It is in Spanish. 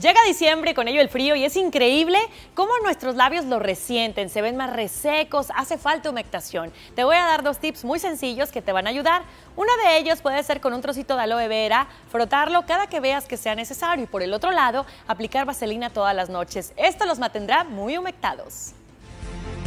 Llega diciembre con ello el frío y es increíble cómo nuestros labios lo resienten, se ven más resecos, hace falta humectación. Te voy a dar dos tips muy sencillos que te van a ayudar. Uno de ellos puede ser con un trocito de aloe vera, frotarlo cada que veas que sea necesario y por el otro lado aplicar vaselina todas las noches. Esto los mantendrá muy humectados.